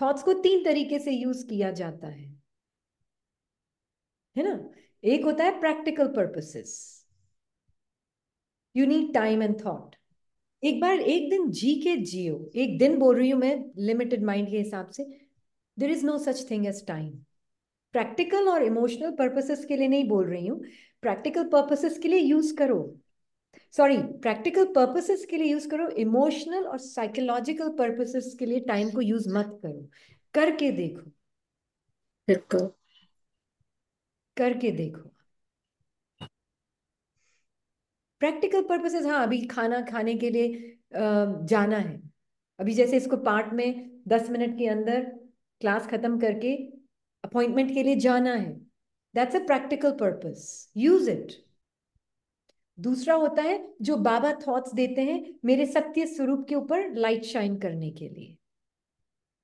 thoughts को तीन तरीके से यूज किया जाता है है ना एक होता है practical purposes you need time and thought एक बार एक दिन जी के जियो एक दिन बोल रही हूं मैं लिमिटेड माइंड के हिसाब से there is no such thing as time practical और इमोशनल पर्पसेस के लिए नहीं बोल रही हूँ प्रैक्टिकल पर्पसेस के लिए यूज करो सॉरी प्रैक्टिकल पर्पसेस के लिए यूज करो इमोशनल और साइकोलॉजिकल पर्पसेस के लिए टाइम को यूज मत करो करके देखो करके देखो प्रैक्टिकल पर्पसेस हाँ अभी खाना खाने के लिए जाना है अभी जैसे इसको पार्ट में दस मिनट के अंदर क्लास खत्म करके अपॉइंटमेंट के लिए जाना है that's a practical purpose use it दूसरा होता है जो बाबा थॉट्स देते हैं मेरे सत्य स्वरूप के ऊपर लाइट शाइन करने के लिए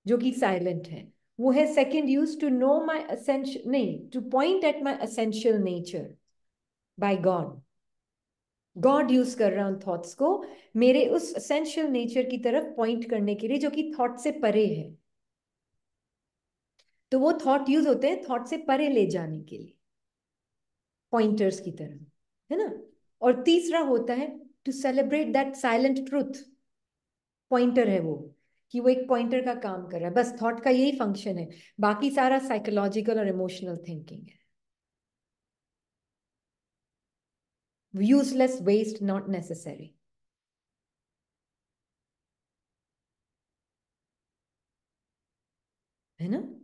जो कि साइलेंट है वो है second use to know my essential नहीं to point at my essential nature by god god use कर रहा हूं थॉट्स को मेरे उस असेंशियल नेचर की तरफ पॉइंट करने के लिए जो कि थॉट से परे है तो वो थॉट यूज होते हैं थॉट से परे ले जाने के लिए पॉइंटर्स की तरफ है ना और तीसरा होता है to celebrate that silent truth pointer है वो कि वो एक पॉइंटर का काम कर रहा है बस थॉट का यही फंक्शन है बाकी सारा साइकोलॉजिकल और इमोशनल थिंकिंग है यूजलेस वेस्ट नॉट नेसेसरी है ना